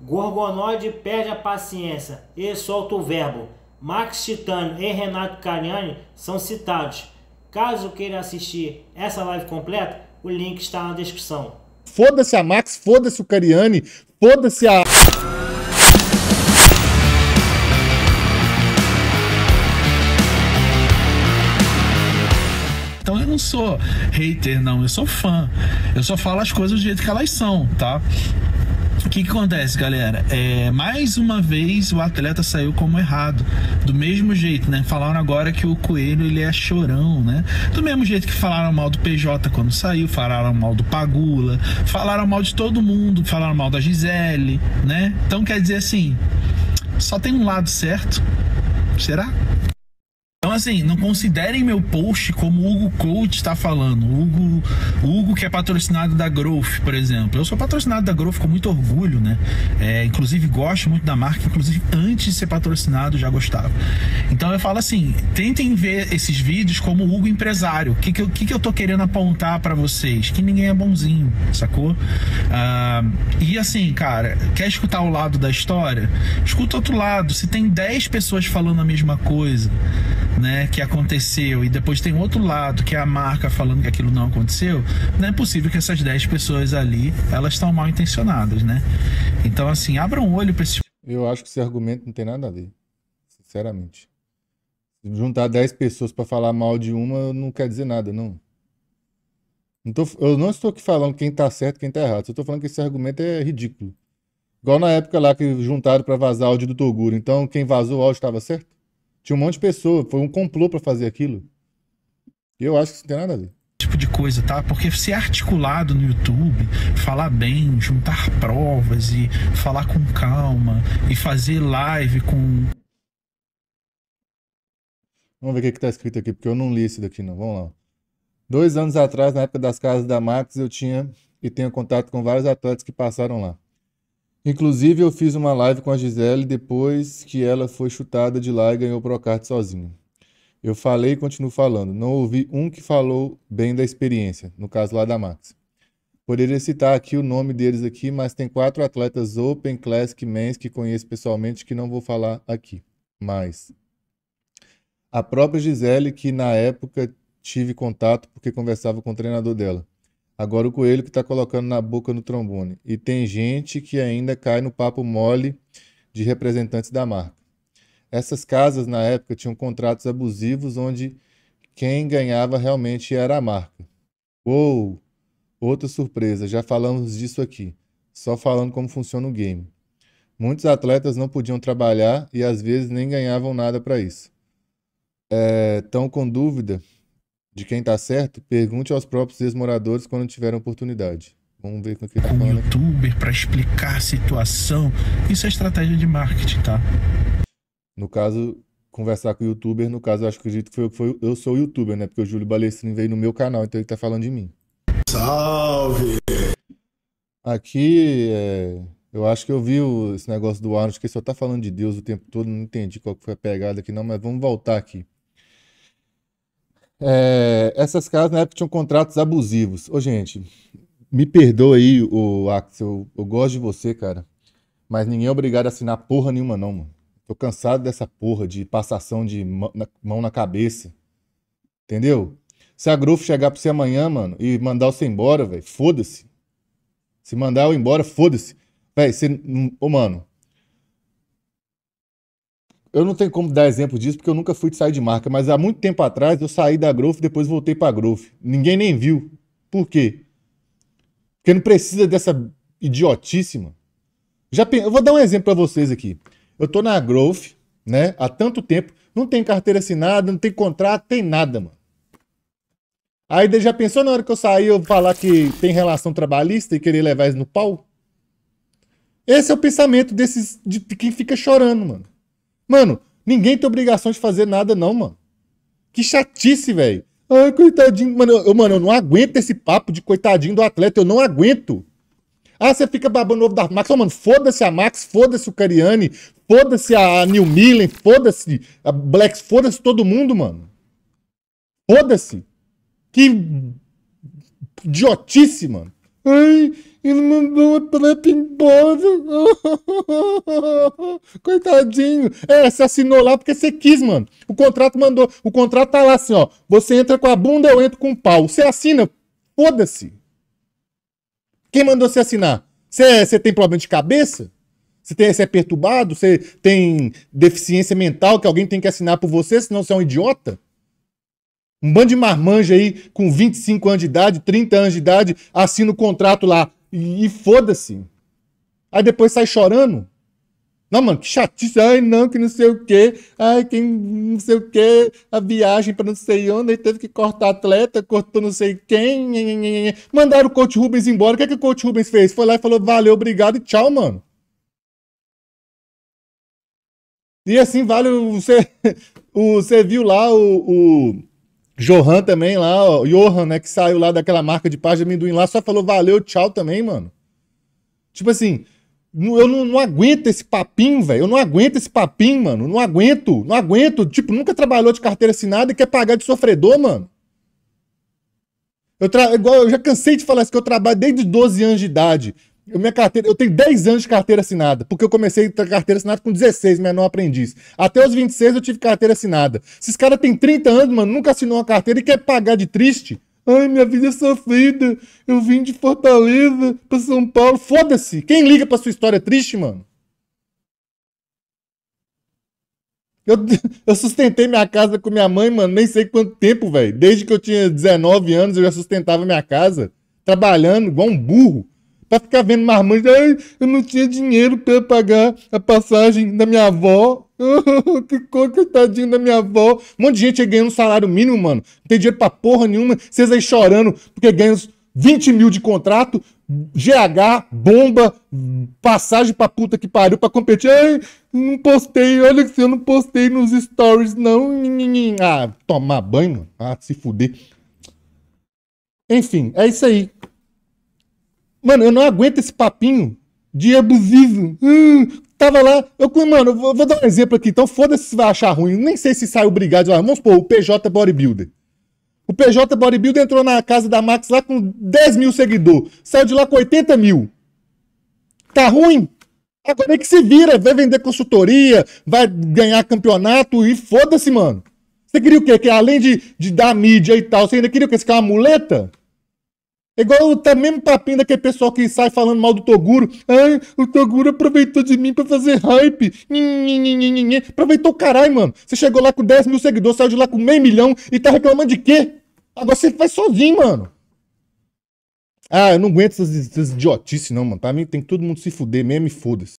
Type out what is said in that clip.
Gorgonoide perde a paciência e solta o verbo. Max Titano e Renato Cariani são citados. Caso queira assistir essa live completa, o link está na descrição. Foda-se a Max, foda-se o Cariani, foda-se a. Então eu não sou hater, não, eu sou fã. Eu só falo as coisas do jeito que elas são, tá? O que, que, acontece, galera? É, mais uma vez o atleta saiu como errado. Do mesmo jeito, né? Falaram agora que o Coelho ele é chorão, né? Do mesmo jeito que falaram mal do PJ quando saiu, falaram mal do Pagula, falaram mal de todo mundo, falaram mal da Gisele, né? Então quer dizer assim, só tem um lado certo. Será? assim, não considerem meu post como o Hugo Coach está falando. O Hugo, Hugo que é patrocinado da Growth, por exemplo. Eu sou patrocinado da Growth com muito orgulho, né? É, inclusive gosto muito da marca, inclusive antes de ser patrocinado já gostava. Então eu falo assim, tentem ver esses vídeos como o Hugo empresário. O que que, que, que, eu tô querendo apontar para vocês? Que ninguém é bonzinho, sacou? Ah, e assim, cara, quer escutar o lado da história? Escuta outro lado. Se tem 10 pessoas falando a mesma coisa, né? né, que aconteceu e depois tem outro lado que é a marca falando que aquilo não aconteceu, não é possível que essas 10 pessoas ali, elas estão mal intencionadas, né? Então assim, abra um olho para esse Eu acho que esse argumento não tem nada a ver, sinceramente. Juntar 10 pessoas para falar mal de uma não quer dizer nada, não. não tô, eu não estou aqui falando quem tá certo e quem tá errado. Eu estou falando que esse argumento é ridículo. Igual na época lá que juntaram para vazar áudio do Toguro. Então, quem vazou o áudio estava certo? Tinha um monte de pessoa, foi um complô para fazer aquilo. Eu acho que isso não tem nada a ver tipo de coisa, tá? Porque ser articulado no YouTube, falar bem, juntar provas e falar com calma e fazer live com. Vamos ver o que, que tá escrito aqui, porque eu não li isso daqui, não. Vamos lá. Dois anos atrás, na época das casas da Max, eu tinha e tenho contato com vários atletas que passaram lá. Inclusive, eu fiz uma live com a Gisele depois que ela foi chutada de lá e ganhou o Procard sozinha. Eu falei e continuo falando. Não ouvi um que falou bem da experiência, no caso lá da Max. Poderia citar aqui o nome deles aqui, mas tem quatro atletas Open, Classic, Men's que conheço pessoalmente que não vou falar aqui. Mas a própria Gisele, que na época tive contato porque conversava com o treinador dela. Agora o coelho que está colocando na boca no trombone. E tem gente que ainda cai no papo mole de representantes da marca. Essas casas, na época, tinham contratos abusivos onde quem ganhava realmente era a marca. Uou! Outra surpresa, já falamos disso aqui, só falando como funciona o game. Muitos atletas não podiam trabalhar e às vezes nem ganhavam nada para isso. Estão é, com dúvida de quem tá certo, pergunte aos próprios ex-moradores quando tiver oportunidade. Vamos ver com o que tá falando. Um youtuber para explicar a situação. Isso é estratégia de marketing, tá? No caso, conversar com o youtuber, no caso, eu acho que acredito que foi, foi, eu sou youtuber, né? Porque o Júlio Balestrini veio no meu canal, então ele tá falando de mim. Salve! Aqui, é, eu acho que eu vi o, esse negócio do Arnold, que só tá falando de Deus o tempo todo, não entendi qual que foi a pegada aqui não, mas vamos voltar aqui. É, essas casas na época tinham contratos abusivos. Ô, gente, me perdoa aí, o Axel, eu, eu gosto de você, cara. Mas ninguém é obrigado a assinar porra nenhuma, não, mano. Tô cansado dessa porra de passação de mão na, cabeça. Entendeu? Se a Growth chegar pra você amanhã, mano, e mandar você embora, velho, foda-se. Se mandar eu embora, foda-se. Velho, você. Ô, mano, eu não tenho como dar exemplo disso, porque eu nunca fui de sair de marca, mas há muito tempo atrás eu saí da Growth e depois voltei para a Growth. Ninguém nem viu. Por quê? Porque não precisa dessa idiotíssima. Já pe... Eu vou dar um exemplo para vocês aqui. Eu estou na Growth né, há tanto tempo, não tem carteira assinada, não tem contrato, tem nada, mano. Aí já pensou na hora que eu sair eu falar que tem relação trabalhista e querer levar isso no pau? Esse é o pensamento desses de quem fica chorando, mano. Mano, ninguém tem obrigação de fazer nada, não, mano. Que chatice, velho. Ai, coitadinho. Mano eu, mano, eu não aguento esse papo de coitadinho do atleta. Eu não aguento. Ah, você fica babando ovo da Max. Oh, mano, foda-se a Max, foda-se o Cariani, foda-se a New Millen, foda-se a Blacks, foda-se todo mundo, mano. Foda-se. Que idiotice, mano. Ai, ele mandou o Trump embora. Coitadinho. É, você assinou lá porque você quis, mano. O contrato mandou. O contrato tá lá assim, ó. Você entra com a bunda, eu entro com o pau. Você assina, foda-se. Quem mandou você assinar? Você, você tem problema de cabeça? Você, tem, você é perturbado? Você tem deficiência mental que alguém tem que assinar por você, senão você é um idiota? Um bando de marmanja aí com 25 anos de idade, 30 anos de idade, assina o contrato lá e, e foda-se. Aí depois sai chorando. Não, mano, que chatice. Ai, não, que não sei o quê. Ai, que não sei o quê. A viagem para não sei onde. Aí teve que cortar atleta, cortou não sei quem. Mandaram o coach Rubens embora. O que, é que o coach Rubens fez? Foi lá e falou: valeu, obrigado e tchau, mano. E assim vale. Você, o, você viu lá o, o Johan também lá, ó, Johan, né, que saiu lá daquela marca de página de amendoim lá, só falou valeu, tchau também, mano. Tipo assim, eu não, não aguento esse papinho, velho. Eu não aguento esse papinho, mano. Não aguento, não aguento. Tipo, nunca trabalhou de carteira assinada e quer pagar de sofredor, mano. Eu, tra... Igual, eu já cansei de falar isso, que eu trabalho desde 12 anos de idade. Minha carteira, eu tenho 10 anos de carteira assinada, porque eu comecei a ter carteira assinada com 16, menor aprendiz. Até os 26 eu tive carteira assinada. Esses caras têm 30 anos, mano, nunca assinou uma carteira e quer pagar de triste. Ai, minha vida é sofrida. Eu vim de Fortaleza pra São Paulo. Foda-se. Quem liga pra sua história é triste, mano? Eu, eu, sustentei minha casa com minha mãe, mano, nem sei quanto tempo, velho. Desde que eu tinha 19 anos, eu já sustentava minha casa, trabalhando igual um burro vai ficar vendo marmanjo, eu não tinha dinheiro para pagar a passagem da minha avó. que coitadinho da minha avó. Um monte de gente aí ganhando salário mínimo, mano. Não tem dinheiro pra porra nenhuma. Vocês aí chorando porque ganham 20 mil de contrato, GH, bomba, passagem pra puta que pariu pra competir. Ai, não postei, olha que eu não postei nos stories, não. Ah, tomar banho, mano. Ah, se fuder. Enfim, é isso aí. Mano, eu não aguento esse papinho de abusivo. Hum, tava lá. Eu, mano, eu vou, dar um exemplo aqui. Então, foda-se se vai achar ruim. Nem sei se sai obrigado. Vamos supor, o PJ Bodybuilder. O PJ Bodybuilder entrou na casa da Max lá com 10 mil seguidores. Saiu de lá com 80 mil. Tá ruim? Agora é que se vira. Vai vender consultoria, vai ganhar campeonato e foda-se, mano. Você queria o quê? Que além de, de dar mídia e tal, você ainda queria o quê? Você quer uma muleta? É igual o tá mesmo papinho daquele pessoal que sai falando mal do Toguro. Ai, o Toguro aproveitou de mim pra fazer hype. Aproveitou o caralho, mano. Você chegou lá com 10 mil seguidores, saiu de lá com meio milhão e tá reclamando de quê? Agora você faz sozinho, mano. Ah, eu não aguento essas, essas idiotices, não, mano. Pra mim tem que todo mundo se fuder mesmo e foda-se.